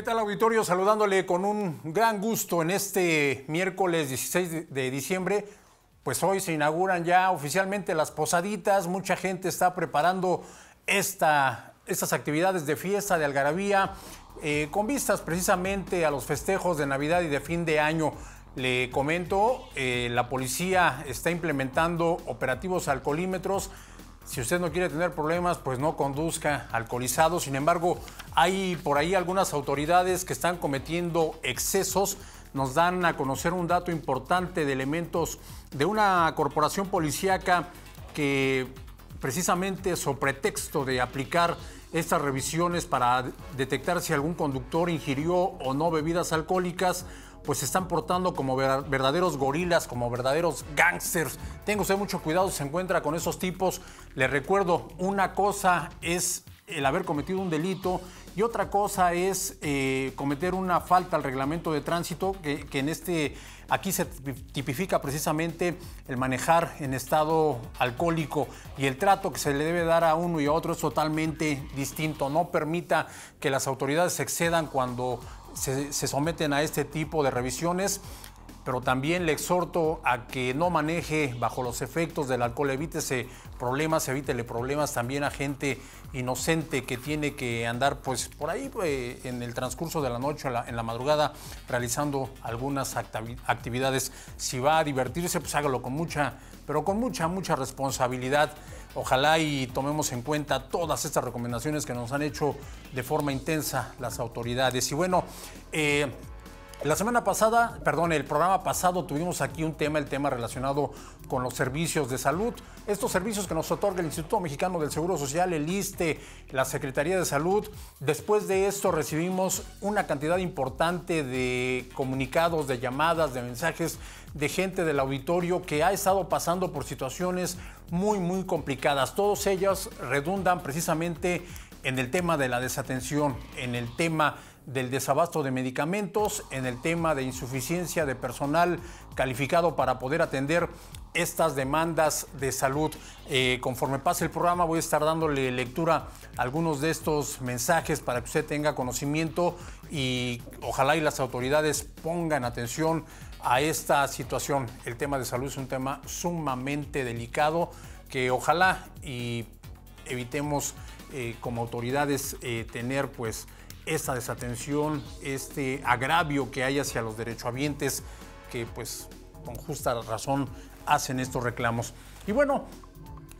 ¿Qué tal auditorio? Saludándole con un gran gusto en este miércoles 16 de diciembre. Pues hoy se inauguran ya oficialmente las posaditas, mucha gente está preparando esta, estas actividades de fiesta, de algarabía, eh, con vistas precisamente a los festejos de Navidad y de fin de año. Le comento, eh, la policía está implementando operativos alcoholímetros si usted no quiere tener problemas, pues no conduzca alcoholizado. Sin embargo, hay por ahí algunas autoridades que están cometiendo excesos. Nos dan a conocer un dato importante de elementos de una corporación policíaca que precisamente sobre pretexto de aplicar estas revisiones para detectar si algún conductor ingirió o no bebidas alcohólicas, pues se están portando como verdaderos gorilas, como verdaderos gangsters. Tenga usted mucho cuidado si se encuentra con esos tipos. Le recuerdo, una cosa es el haber cometido un delito y otra cosa es eh, cometer una falta al reglamento de tránsito, que, en este, aquí se tipifica precisamente el manejar en estado alcohólico y el trato que se le debe dar a uno y a otro es totalmente distinto. No permita que las autoridades excedan cuando se, someten a este tipo de revisiones pero también le exhorto a que no maneje bajo los efectos del alcohol, evítese problemas, evítele problemas también a gente inocente que tiene que andar pues por ahí eh, en el transcurso de la noche, en la madrugada, realizando algunas actividades. Si va a divertirse, pues hágalo con mucha, pero con mucha, mucha responsabilidad. Ojalá y tomemos en cuenta todas estas recomendaciones que nos han hecho de forma intensa las autoridades. Y bueno, eh, la semana pasada, perdón, el programa pasado tuvimos aquí un tema, el tema relacionado con los servicios de salud. Estos servicios que nos otorga el Instituto Mexicano del Seguro Social, el ISTE, la Secretaría de Salud. Después de esto recibimos una cantidad importante de comunicados, de llamadas, de mensajes de gente del auditorio que ha estado pasando por situaciones muy, muy complicadas. Todos ellas redundan precisamente en el tema de la desatención, en el tema del desabasto de medicamentos, en el tema de insuficiencia de personal calificado para poder atender estas demandas de salud. Eh, conforme pase el programa voy a estar dándole lectura a algunos de estos mensajes para que usted tenga conocimiento y ojalá y las autoridades pongan atención a esta situación. El tema de salud es un tema sumamente delicado que ojalá y evitemos eh, como autoridades eh, tener pues esta desatención, este agravio que hay hacia los derechohabientes que pues con justa razón hacen estos reclamos. Y bueno,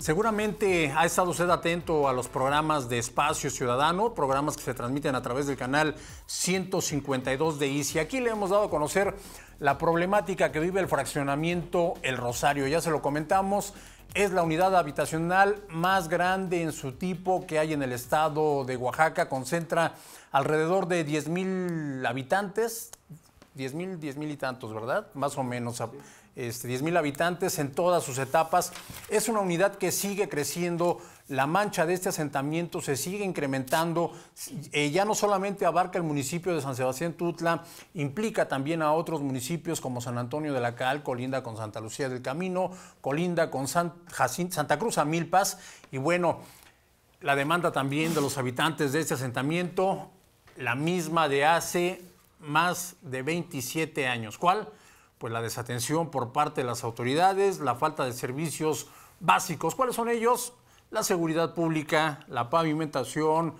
Seguramente ha estado usted atento a los programas de Espacio Ciudadano, programas que se transmiten a través del canal 152 de ICI. Aquí le hemos dado a conocer la problemática que vive el fraccionamiento El Rosario. Ya se lo comentamos, es la unidad habitacional más grande en su tipo que hay en el estado de Oaxaca. Concentra alrededor de 10 mil habitantes, 10 mil, 10 mil y tantos, ¿verdad? Más o menos. 10 este, mil habitantes en todas sus etapas. Es una unidad que sigue creciendo, la mancha de este asentamiento se sigue incrementando, eh, ya no solamente abarca el municipio de San Sebastián Tutla, implica también a otros municipios como San Antonio de la Cal, colinda con Santa Lucía del Camino, colinda con Santa Cruz a Milpas, y bueno, la demanda también de los habitantes de este asentamiento, la misma de hace más de 27 años. ¿Cuál? pues la desatención por parte de las autoridades, la falta de servicios básicos. ¿Cuáles son ellos? La seguridad pública, la pavimentación,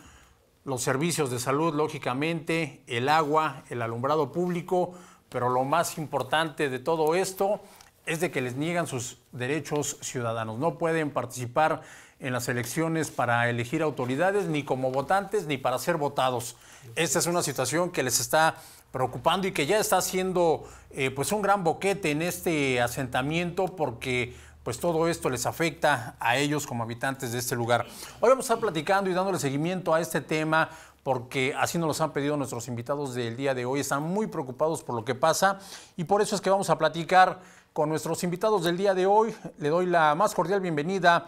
los servicios de salud, lógicamente, el agua, el alumbrado público, pero lo más importante de todo esto es de que les niegan sus derechos ciudadanos. No pueden participar en las elecciones para elegir autoridades, ni como votantes, ni para ser votados. Esta es una situación que les está preocupando y que ya está haciendo eh, pues un gran boquete en este asentamiento porque pues todo esto les afecta a ellos como habitantes de este lugar. Hoy vamos a estar platicando y dándole seguimiento a este tema porque así nos los han pedido nuestros invitados del día de hoy, están muy preocupados por lo que pasa y por eso es que vamos a platicar con nuestros invitados del día de hoy. Le doy la más cordial bienvenida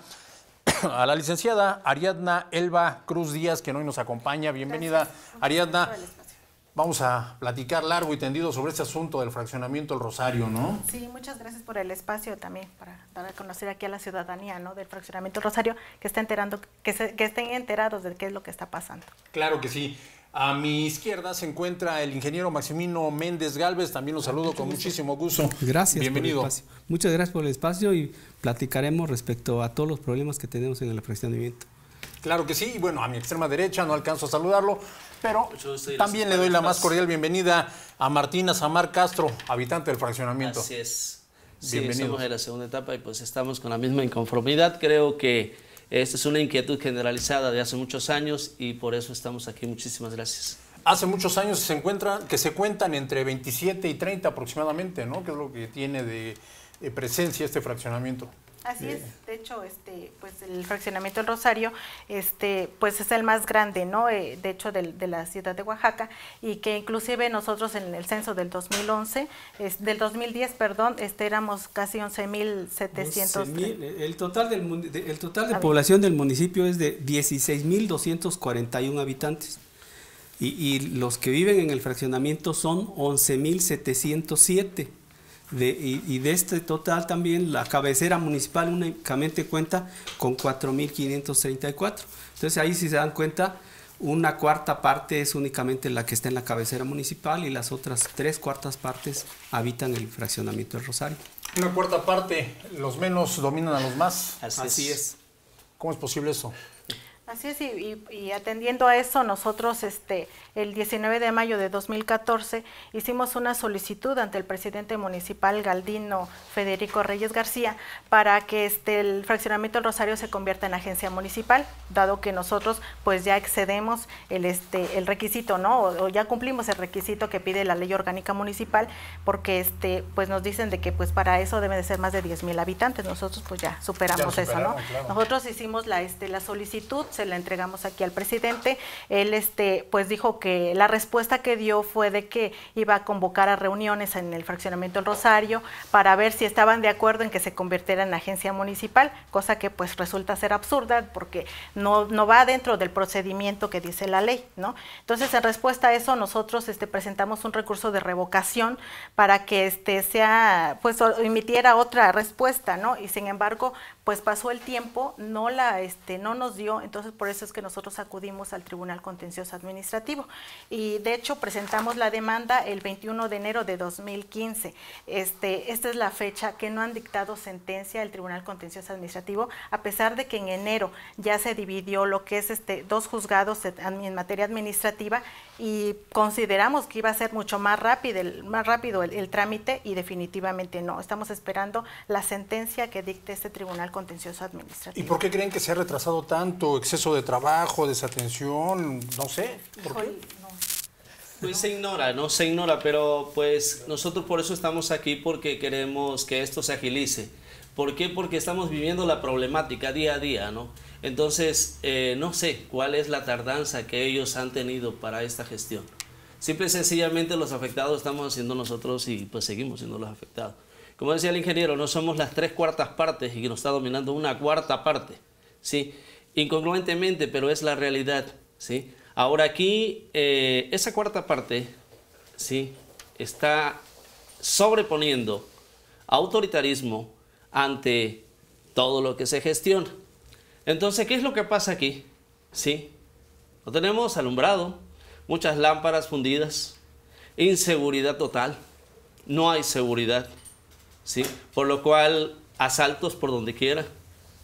a la licenciada Ariadna Elba Cruz Díaz, que hoy nos acompaña. Bienvenida, Ariadna. Vamos a platicar largo y tendido sobre este asunto del fraccionamiento del Rosario, ¿no? Sí, muchas gracias por el espacio también para dar a conocer aquí a la ciudadanía, ¿no? Del fraccionamiento del Rosario, que está enterando, que, que estén enterados de qué es lo que está pasando. Claro que sí. A mi izquierda se encuentra el ingeniero Maximino Méndez Galvez, también lo saludo con muchísimo gusto. Gracias. Bienvenido. Muchas gracias por el espacio y platicaremos respecto a todos los problemas que tenemos en el fraccionamiento. Claro que sí, y bueno, a mi extrema derecha no alcanzo a saludarlo, pero también le doy la más cordial bienvenida a Martina Samar Castro, habitante del fraccionamiento. Así es. Bienvenidos. Sí, estamos en la segunda etapa y pues estamos con la misma inconformidad. Creo que esta es una inquietud generalizada de hace muchos años y por eso estamos aquí. Muchísimas gracias. Hace muchos años se encuentran, que se cuentan entre 27 y 30 aproximadamente, ¿no? Que es lo que tiene de eh, presencia este fraccionamiento. Así es, de hecho, este, pues el fraccionamiento del Rosario, este, pues es el más grande, ¿no? Eh, de hecho, de la ciudad de Oaxaca y que inclusive nosotros en el censo del 2011, es, del 2010, perdón, este, éramos casi 11.700. 11, eh, el total del de, el total de población del municipio es de 16.241 habitantes y, y los que viven en el fraccionamiento son 11.707 y, de este total también la cabecera municipal únicamente cuenta con 4.534. Entonces ahí si se dan cuenta, una cuarta parte es únicamente la que está en la cabecera municipal y las otras tres cuartas partes habitan el fraccionamiento del Rosario. Una cuarta parte, los menos dominan a los más. Así, es. ¿Cómo es posible eso? Así es, y, atendiendo a eso, nosotros este, el 19 de mayo de 2014 hicimos una solicitud ante el presidente municipal Galdino Federico Reyes García para que este, el fraccionamiento del Rosario se convierta en agencia municipal, dado que nosotros pues ya excedemos el, este, el requisito, ¿no? O, ya cumplimos el requisito que pide la ley orgánica municipal, porque este, pues nos dicen de que pues para eso debe de ser más de 10.000 mil habitantes, nosotros pues ya superamos, eso, ¿no? Nosotros hicimos la, este, la solicitud, se la entregamos aquí al presidente. Él este, pues dijo que la respuesta que dio fue de que iba a convocar a reuniones en el fraccionamiento El Rosario para ver si estaban de acuerdo en que se convirtiera en agencia municipal, cosa que pues resulta ser absurda porque no, no va dentro del procedimiento que dice la ley, ¿no? Entonces, en respuesta a eso, nosotros este, presentamos un recurso de revocación para que este, sea, pues, emitiera otra respuesta, ¿no? Y sin embargo, pues pasó el tiempo, no la este no nos dio, entonces por eso es que nosotros acudimos al Tribunal Contencioso Administrativo y de hecho presentamos la demanda el 21 de enero de 2015. Este, esta es la fecha que no han dictado sentencia el Tribunal Contencioso Administrativo, a pesar de que en enero ya se dividió lo que es este dos juzgados en materia administrativa y consideramos que iba a ser mucho más rápido el más rápido el trámite y definitivamente no. Estamos esperando la sentencia que dicte este Tribunal contencioso administrativo. ¿Y por qué creen que se ha retrasado tanto? ¿Exceso de trabajo, desatención? No sé. ¿Por qué? Pues se ignora, ¿no? Se ignora, pero pues nosotros por eso estamos aquí porque queremos que esto se agilice. ¿Por qué? Porque estamos viviendo la problemática día a día, ¿no? Entonces, eh, no sé cuál es la tardanza que ellos han tenido para esta gestión. Simple y sencillamente los afectados estamos haciendo nosotros y pues seguimos siendo los afectados. Como decía el ingeniero, no somos las tres cuartas partes y que nos está dominando una cuarta parte, ¿sí? Incongruentemente, pero es la realidad, ¿sí? Ahora aquí, eh, esa cuarta parte, ¿sí? Está sobreponiendo autoritarismo ante todo lo que se gestiona. Entonces, ¿qué es lo que pasa aquí? Sí, no tenemos alumbrado, muchas lámparas fundidas, inseguridad total, no hay seguridad. Por lo cual, asaltos por donde quiera,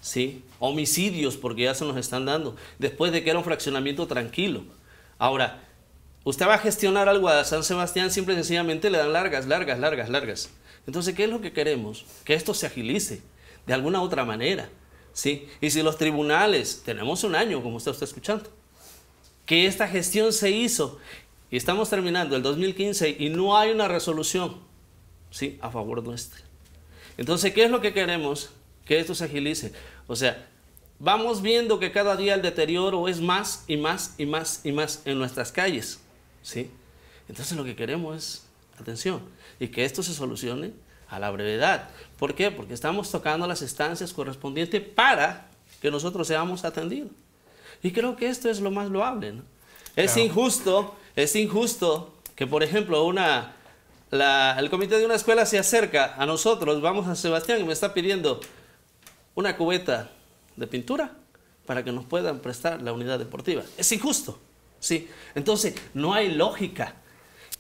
¿sí? Homicidios, porque ya se nos están dando, después de que era un fraccionamiento tranquilo. Ahora, usted va a gestionar algo a San Sebastián, simple y sencillamente le dan largas, largas, largas, largas. Entonces, ¿qué es lo que queremos? Que esto se agilice de alguna otra manera, ¿sí? Y si los tribunales, tenemos un año, como usted está escuchando, que esta gestión se hizo y estamos terminando el 2015 y no hay una resolución ¿sí? a favor nuestro. Entonces, ¿qué es lo que queremos? Que esto se agilice. O sea, vamos viendo que cada día el deterioro es más y más y más y más en nuestras calles. ¿sí? Entonces lo que queremos es atención y que esto se solucione a la brevedad. ¿Por qué? Porque estamos tocando las estancias correspondientes para que nosotros seamos atendidos. Y creo que esto es lo más loable. ¿no? Es injusto, es injusto que, por ejemplo, una el comité de una escuela se acerca a nosotros, vamos a Sebastián y me está pidiendo una cubeta de pintura para que nos puedan prestar la unidad deportiva. Es injusto, ¿sí? Entonces, no hay lógica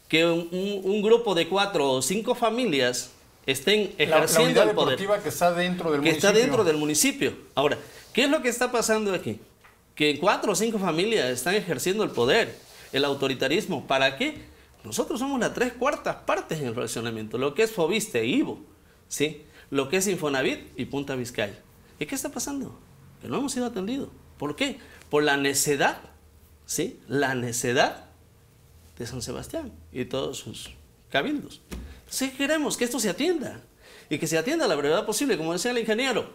que un, grupo de cuatro o cinco familias estén ejerciendo el poder. deportiva que está dentro del que está dentro del municipio. Ahora, ¿qué es lo que está pasando aquí? Que cuatro o cinco familias están ejerciendo el poder, el autoritarismo. ¿Para qué? Nosotros somos las tres cuartas partes en el relacionamiento. lo que es Fobiste e Ivo, ¿sí? lo que es Infonavit y Punta Vizcaya. ¿Y qué está pasando? Que no hemos sido atendidos. ¿Por qué? Por la necedad, ¿sí? La necedad de San Sebastián y todos sus cabildos. Entonces queremos que esto se atienda y que se atienda a la brevedad posible, como decía el ingeniero.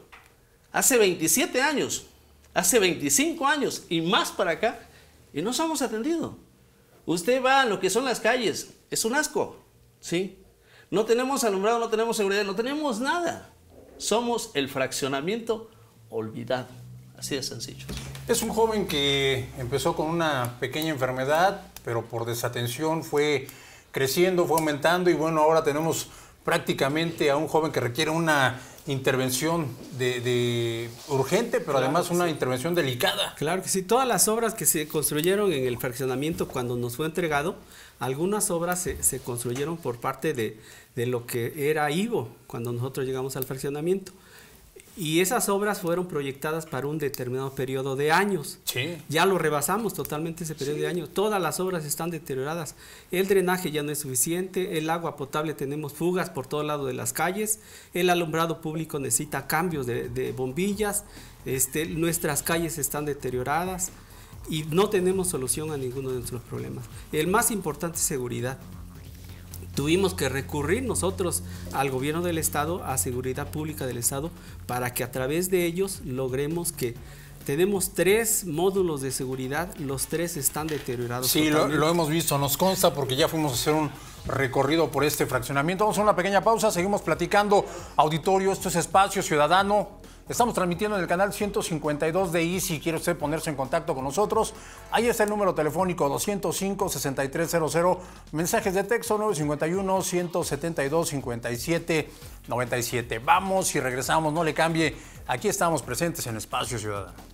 Hace 27 años, hace 25 años y más para acá, y no somos atendidos. Usted va a lo que son las calles, es un asco, ¿sí? No tenemos alumbrado, no tenemos seguridad, no tenemos nada. Somos el fraccionamiento olvidado, así de sencillo. Es un joven que empezó con una pequeña enfermedad, pero por desatención fue creciendo, fue aumentando y bueno, ahora tenemos prácticamente a un joven que requiere una intervención de, urgente, pero además una intervención delicada. Claro que sí, todas las obras que se construyeron en el fraccionamiento cuando nos fue entregado, algunas obras se, se construyeron por parte de, de, lo que era Ivo cuando nosotros llegamos al fraccionamiento. Y esas obras fueron proyectadas para un determinado periodo de años. Ya lo rebasamos totalmente ese periodo de años. Todas las obras están deterioradas. El drenaje ya no es suficiente, el agua potable tenemos fugas por todo lado de las calles, el alumbrado público necesita cambios de, bombillas, este, nuestras calles están deterioradas y no tenemos solución a ninguno de nuestros problemas. El más importante es seguridad. Tuvimos que recurrir nosotros al gobierno del Estado, a seguridad pública del Estado, para que a través de ellos logremos que tenemos tres módulos de seguridad, los tres están deteriorados. Sí, lo, lo, hemos visto, nos consta porque ya fuimos a hacer un recorrido por este fraccionamiento. Vamos a una pequeña pausa, seguimos platicando. Auditorio, esto es Espacio Ciudadano, Estamos transmitiendo en el canal 152 de Easy. Si quiere usted ponerse en contacto con nosotros, ahí está el número telefónico 205-6300. Mensajes de texto 951-172-5797. Vamos y regresamos, no le cambie. Aquí estamos presentes en Espacio Ciudadano.